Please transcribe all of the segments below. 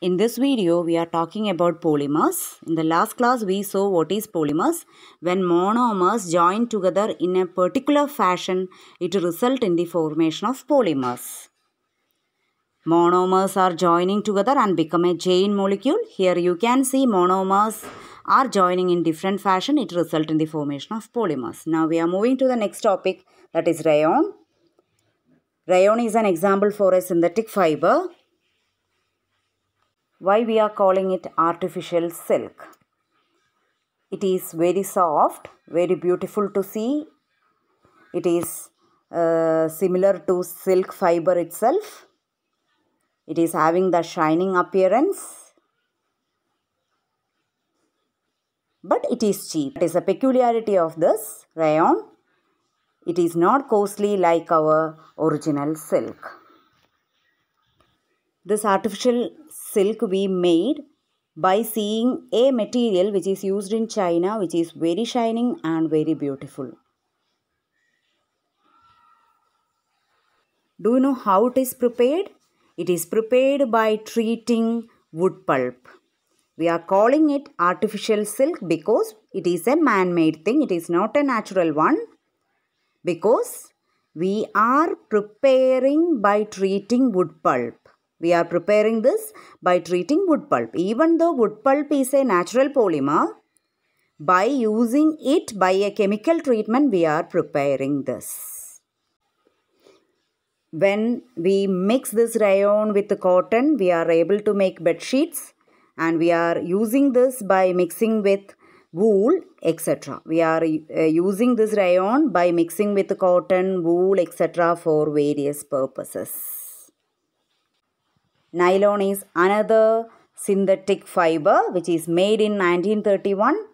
In this video, we are talking about polymers. In the last class, we saw what is polymers. When monomers join together in a particular fashion, it result in the formation of polymers. Monomers are joining together and become a chain molecule. Here you can see monomers are joining in different fashion. It result in the formation of polymers. Now we are moving to the next topic that is rayon. Rayon is an example for a synthetic fiber. Why we are calling it artificial silk? It is very soft, very beautiful to see. It is uh, similar to silk fiber itself. It is having the shining appearance. But it is cheap. It is a peculiarity of this rayon. It is not costly like our original silk. This artificial silk we made by seeing a material which is used in China which is very shining and very beautiful. Do you know how it is prepared? It is prepared by treating wood pulp. We are calling it artificial silk because it is a man-made thing. It is not a natural one because we are preparing by treating wood pulp. We are preparing this by treating wood pulp. Even though wood pulp is a natural polymer, by using it by a chemical treatment, we are preparing this. When we mix this rayon with the cotton, we are able to make bed sheets and we are using this by mixing with wool, etc. We are uh, using this rayon by mixing with cotton, wool, etc. for various purposes. Nylon is another synthetic fiber which is made in 1931.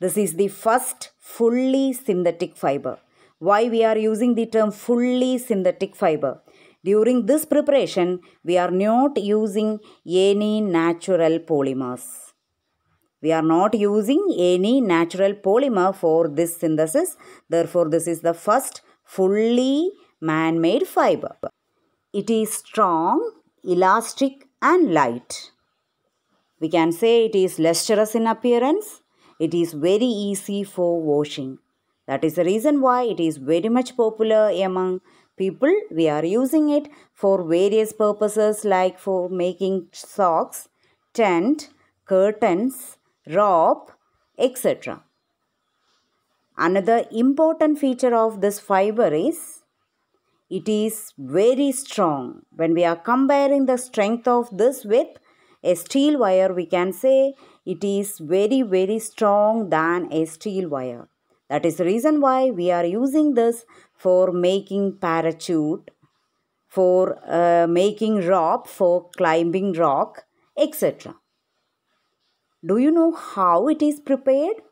This is the first fully synthetic fiber. Why we are using the term fully synthetic fiber? During this preparation, we are not using any natural polymers. We are not using any natural polymer for this synthesis. Therefore, this is the first fully man-made fiber. It is strong elastic and light. We can say it is lustrous in appearance. It is very easy for washing. That is the reason why it is very much popular among people. We are using it for various purposes like for making socks, tent, curtains, rope, etc. Another important feature of this fiber is it is very strong. When we are comparing the strength of this with a steel wire, we can say it is very, very strong than a steel wire. That is the reason why we are using this for making parachute, for uh, making rope, for climbing rock, etc. Do you know how it is prepared?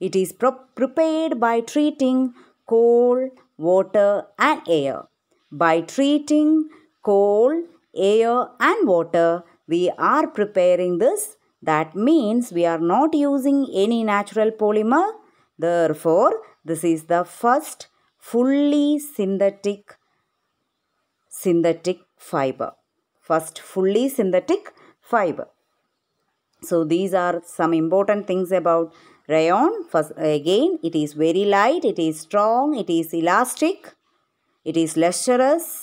It is prepared by treating coal, water and air. By treating coal, air and water, we are preparing this. That means we are not using any natural polymer. Therefore, this is the first fully synthetic synthetic fiber. First fully synthetic fiber. So these are some important things about rayon. First, again, it is very light, it is strong, it is elastic. It is lustrous